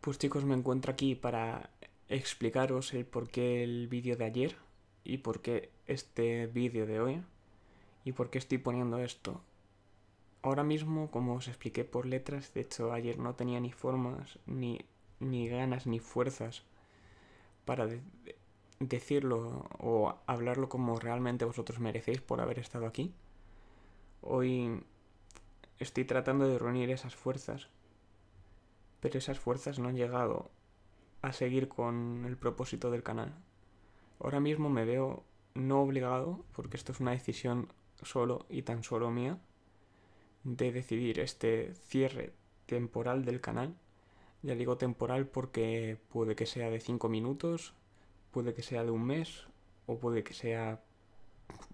Pues chicos, me encuentro aquí para explicaros el por qué el vídeo de ayer y por qué este vídeo de hoy y por qué estoy poniendo esto. Ahora mismo, como os expliqué por letras, de hecho ayer no tenía ni formas, ni, ganas, ni fuerzas para decirlo o hablarlo como realmente vosotros merecéis por haber estado aquí. Hoy estoy tratando de reunir esas fuerzas pero esas fuerzas no han llegado a seguir con el propósito del canal. Ahora mismo me veo no obligado, porque esto es una decisión solo y tan solo mía, de decidir este cierre temporal del canal. Ya digo temporal porque puede que sea de 5 minutos, puede que sea de un mes, o puede que sea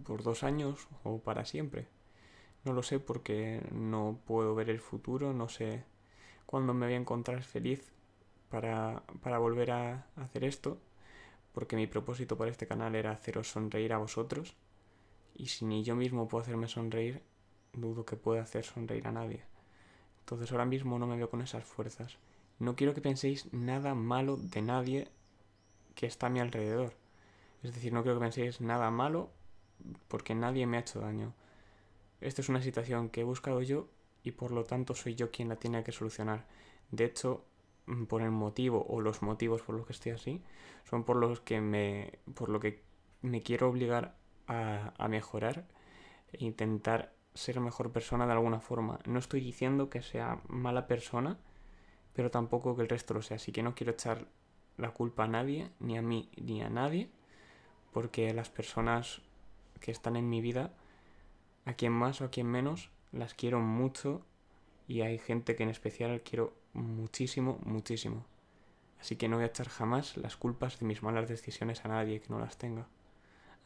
por dos años o para siempre. No lo sé porque no puedo ver el futuro, no sé cuando me voy a encontrar feliz para, para volver a hacer esto, porque mi propósito para este canal era haceros sonreír a vosotros, y si ni yo mismo puedo hacerme sonreír, dudo que pueda hacer sonreír a nadie. Entonces ahora mismo no me veo con esas fuerzas. No quiero que penséis nada malo de nadie que está a mi alrededor. Es decir, no quiero que penséis nada malo porque nadie me ha hecho daño. Esta es una situación que he buscado yo y por lo tanto soy yo quien la tiene que solucionar. De hecho, mm, por el motivo o los motivos por los que estoy así, son por los que me, por lo que me quiero obligar a, a mejorar e intentar ser mejor persona de alguna forma. No estoy diciendo que sea mala persona, pero tampoco que el resto lo sea. Así que no quiero echar la culpa a nadie, ni a mí, ni a nadie, porque las personas que están en mi vida, a quien más o a quien menos, las quiero mucho y hay gente que en especial quiero muchísimo, muchísimo. Así que no voy a echar jamás las culpas de mis malas decisiones a nadie que no las tenga.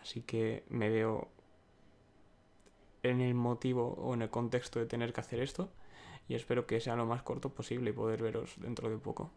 Así que me veo en el motivo o en el contexto de tener que hacer esto y espero que sea lo más corto posible y poder veros dentro de poco.